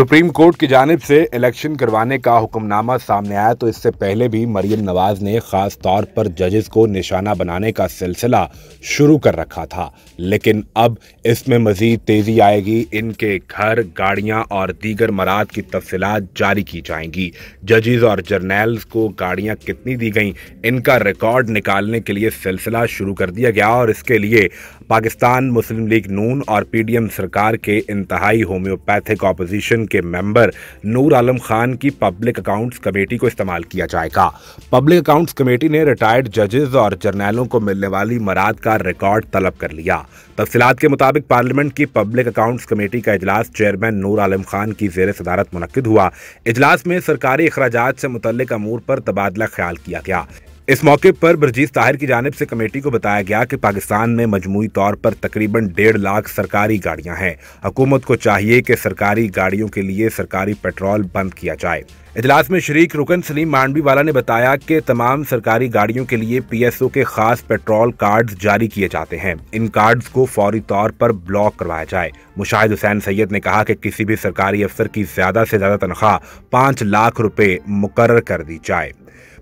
supreme court की जानब से इलेक्शन करवाने का हुक्मनामा सामने आया तो इससे पहले भी मरियम नवाज ने खास तौर पर जजेस को निशाना बनाने का सिलसिला शुरू कर रखा था लेकिन अब इसमें मजीद तेज़ी आएगी इनके घर गाड़ियां और दीगर मराद की तफसलत जारी की जाएंगी जजेस और जर्नैल्स को गाड़ियां कितनी दी गई इनका रिकॉर्ड निकालने के लिए सिलसिला शुरू कर दिया गया और इसके लिए पाकिस्तान मुस्लिम लीग नून और पी डी एम सरकार के इंतहाई होम्योपैथिक अपोजिशन के मेंबर नूर आलम खान की पब्लिक अकाउंट्स कमेटी को इस्तेमाल किया जाएगा पब्लिक अकाउंट्स कमेटी ने रिटायर्ड जजेस और जर्नैलों को मिलने वाली मराद का रिकॉर्ड तलब कर लिया तफसीत के मुताबिक पार्लियामेंट की पब्लिक अकाउंट्स कमेटी का इजलास चेयरमैन नूर आलम खान की जेर सदारत मुनद हुआ इजलास में सरकारी अखराज से मुतल अमूर पर तबादला ख्याल किया गया इस मौके पर ब्रजीत ताहिर की जानब से कमेटी को बताया गया कि पाकिस्तान में मजमू तौर पर तकरीबन डेढ़ लाख सरकारी गाड़ियां हैं हकूमत को चाहिए कि सरकारी गाड़ियों के लिए सरकारी पेट्रोल बंद किया जाए इजलास में शरीक रुकन सलीम मांडवी वाला ने बताया कि तमाम सरकारी गाड़ियों के लिए पीएसओ के खास पेट्रोल कार्ड जारी किए जाते हैं इन कार्ड्स को फौरी तौर पर ब्लॉक करवाया जाए मुशाहिद हुसैन सैयद ने कहा कि किसी भी सरकारी अफसर की ज्यादा से ज्यादा तनख्वाह पाँच लाख रुपए मुकर कर दी जाए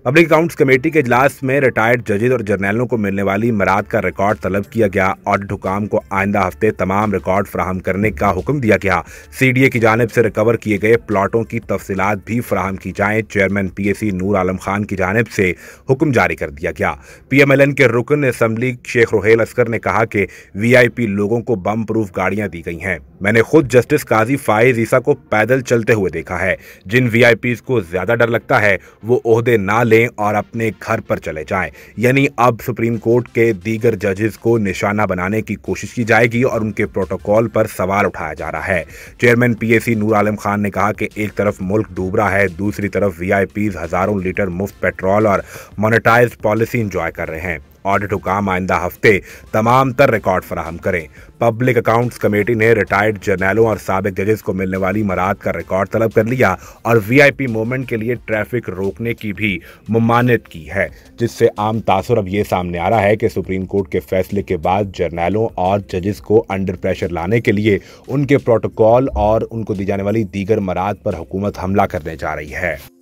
पब्लिक अकाउंट्स कमेटी के इजलास में रिटायर्ड जजेज और जर्नैलों को मिलने वाली मराद का रिकॉर्ड तलब किया गया ऑडिट हुकाम को आइंदा हफ्ते तमाम रिकॉर्ड फ्राहम करने का हुक्म दिया गया सीडीए की जानब से रिकवर किए गए प्लाटों की तफसीत भी फ्राहम की जाएं चेयरमैन पीएसी नूर आलम खान की जानब से हुक्म जारी कर दिया गया पीएमएलएन के रुकन असम्बली शेख रोहेल असकर ने कहा कि वीआईपी लोगों को बम प्रूफ गाड़ियां दी गई हैं मैंने खुद जस्टिस काजी फायज ईसा को पैदल चलते हुए देखा है जिन वीआईपीज को ज्यादा डर लगता है वो ओहदे ना लें और अपने घर पर चले जाएं यानी अब सुप्रीम कोर्ट के दीगर जजेस को निशाना बनाने की कोशिश की जाएगी और उनके प्रोटोकॉल पर सवाल उठाया जा रहा है चेयरमैन पीएसी नूर आलम खान ने कहा कि एक तरफ मुल्क डूब रहा है दूसरी तरफ वीआईपीज हजारों लीटर मुफ्त पेट्रोल और मोनिटाइज पॉलिसी इंजॉय कर रहे हैं ऑडिट हुकाम आइंदा हफ्ते तमाम तर रिकॉर्ड फराहम करें पब्लिक अकाउंट्स कमेटी ने रिटायर्ड जर्नलों और सबक जजेस को मिलने वाली मराद का रिकॉर्ड तलब कर लिया और वीआईपी मूवमेंट के लिए ट्रैफिक रोकने की भी ममानत की है जिससे आम तासर अब ये सामने आ रहा है कि सुप्रीम कोर्ट के फैसले के बाद जर्नलों और जजेस को अंडर प्रेशर लाने के लिए उनके प्रोटोकॉल और उनको दी जाने वाली दीगर मराद पर हुकूमत हमला करने जा रही है